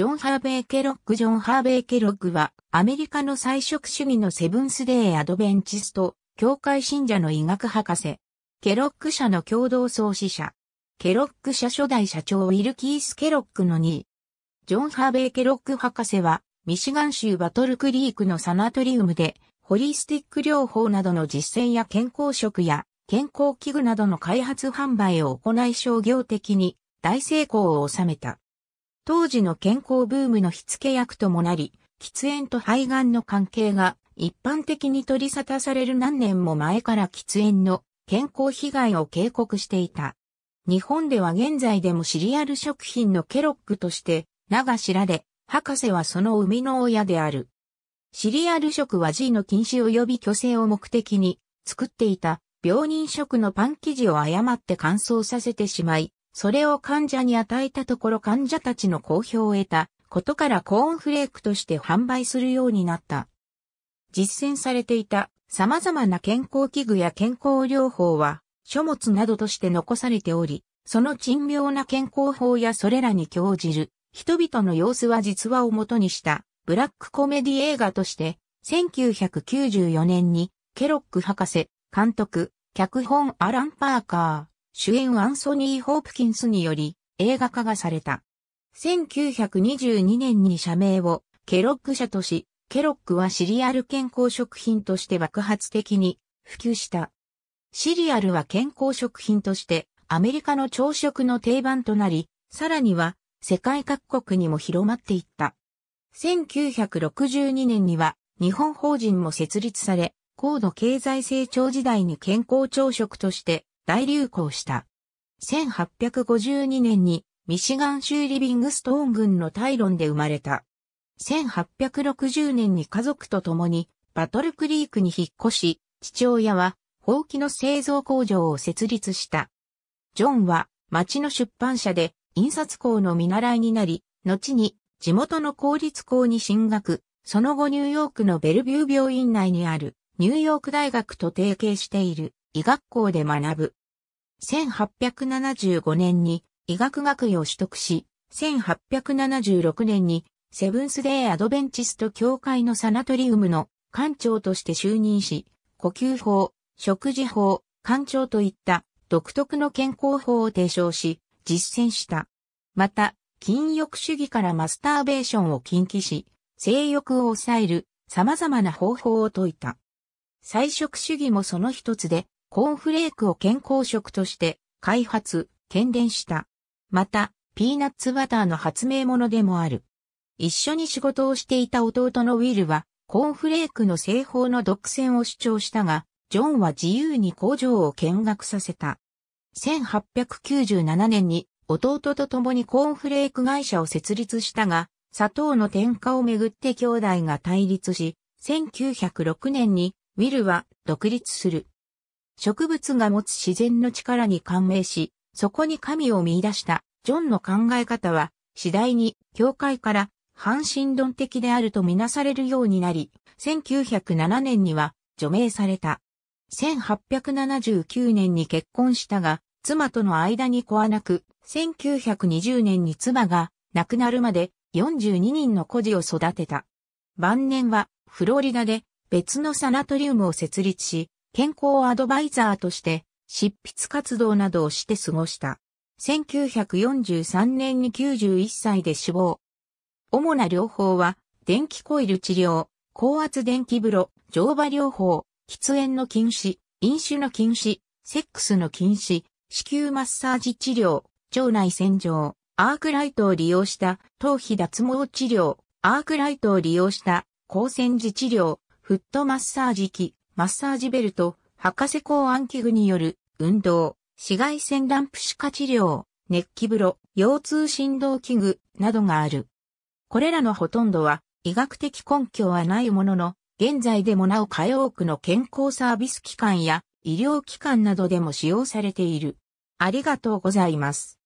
ジョン・ハーベイ・ケロッグ・ジョン・ハーベイ・ケロッグは、アメリカの菜食主義のセブンスデー・アドベンチスト、教会信者の医学博士。ケロッグ社の共同創始者。ケロッグ社初代社長ウィルキース・ケロッグの2位。ジョン・ハーベイ・ケロッグ博士は、ミシガン州バトルクリークのサナトリウムで、ホリスティック療法などの実践や健康食や健康器具などの開発販売を行い商業的に大成功を収めた。当時の健康ブームの火付け役ともなり、喫煙と肺がんの関係が一般的に取り沙汰される何年も前から喫煙の健康被害を警告していた。日本では現在でもシリアル食品のケロッグとして名が知られ、博士はその生みの親である。シリアル食は G の禁止及び虚勢を目的に作っていた病人食のパン生地を誤って乾燥させてしまい、それを患者に与えたところ患者たちの好評を得たことからコーンフレークとして販売するようになった。実践されていた様々な健康器具や健康療法は書物などとして残されており、その珍妙な健康法やそれらに興じる人々の様子は実話をもとにしたブラックコメディ映画として1994年にケロック博士、監督、脚本アラン・パーカー、主演アンソニー・ホープキンスにより映画化がされた。1922年に社名をケロッグ社とし、ケロッグはシリアル健康食品として爆発的に普及した。シリアルは健康食品としてアメリカの朝食の定番となり、さらには世界各国にも広まっていった。1962年には日本法人も設立され、高度経済成長時代に健康朝食として大流行した。1852年にミシガン州リビングストーン郡のタイロンで生まれた。1860年に家族と共にバトルクリークに引っ越し、父親は放棄の製造工場を設立した。ジョンは町の出版社で印刷工の見習いになり、後に地元の公立校に進学、その後ニューヨークのベルビュー病院内にあるニューヨーク大学と提携している。医学校で学ぶ。1875年に医学学位を取得し、1876年にセブンスデーアドベンチスト協会のサナトリウムの館長として就任し、呼吸法、食事法、館長といった独特の健康法を提唱し、実践した。また、禁欲主義からマスターベーションを禁忌し、性欲を抑える様々な方法を説いた。菜食主義もその一つで、コーンフレークを健康食として開発、検伝した。また、ピーナッツバターの発明者でもある。一緒に仕事をしていた弟のウィルは、コーンフレークの製法の独占を主張したが、ジョンは自由に工場を見学させた。1897年に弟と共にコーンフレーク会社を設立したが、砂糖の添加をめぐって兄弟が対立し、1906年にウィルは独立する。植物が持つ自然の力に感銘し、そこに神を見出したジョンの考え方は、次第に教会から半神論的であるとみなされるようになり、1907年には除名された。1879年に結婚したが、妻との間に子はなく、1920年に妻が亡くなるまで42人の孤児を育てた。晩年はフロリダで別のサナトリウムを設立し、健康アドバイザーとして執筆活動などをして過ごした。1943年に91歳で死亡。主な療法は、電気コイル治療、高圧電気風呂、乗馬療法、喫煙の禁止、飲酒の禁止、セックスの禁止、子宮マッサージ治療、腸内洗浄、アークライトを利用した頭皮脱毛治療、アークライトを利用した光線時治療、フットマッサージ器、マッサージベルト、博士公安器具による運動、紫外線ランプ歯科治療、熱気風呂、腰痛振動器具などがある。これらのほとんどは医学的根拠はないものの、現在でもなおかよ多くの健康サービス機関や医療機関などでも使用されている。ありがとうございます。